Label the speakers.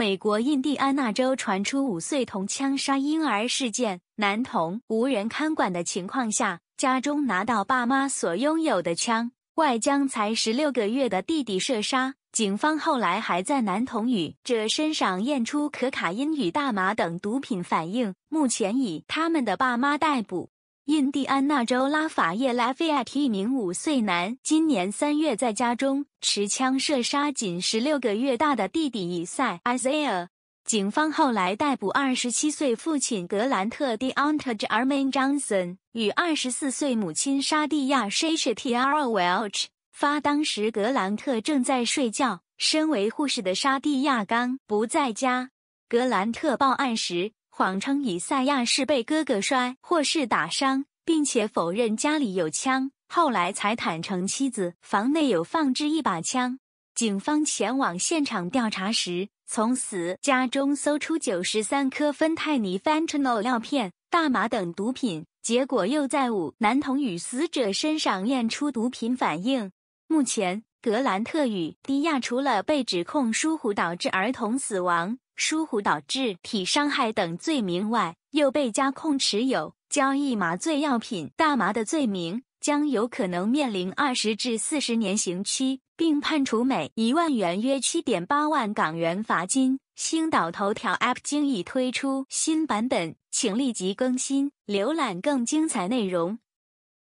Speaker 1: 美国印第安纳州传出五岁童枪杀婴儿事件，男童无人看管的情况下，家中拿到爸妈所拥有的枪，外将才十六个月的弟弟射杀。警方后来还在男童与者身上验出可卡因与大麻等毒品反应，目前已他们的爸妈逮捕。印第安纳州拉法叶拉亚提一名五岁男，今年三月在家中持枪射杀仅十六个月大的弟弟以赛 Isaiah。警方后来逮捕二十七岁父亲格兰特 Donte R. Johnson 与二十四岁母亲沙蒂亚 s h i h t i R. Welch。发当时格兰特正在睡觉，身为护士的沙蒂亚刚不在家。格兰特报案时。谎称以赛亚是被哥哥摔或是打伤，并且否认家里有枪。后来才坦承妻子房内有放置一把枪。警方前往现场调查时，从死家中搜出九十三颗芬太尼 （fentanyl） 药片、大麻等毒品。结果又在五男童与死者身上验出毒品反应。目前，格兰特与迪亚除了被指控疏忽导致儿童死亡。疏忽导致体伤害等罪名外，又被加控持有、交易麻醉药品大麻的罪名，将有可能面临二十至四十年刑期，并判处每一万元约七点八万港元罚金。星岛头条 App 经已推出新版本，请立即更新，浏览更精彩内容。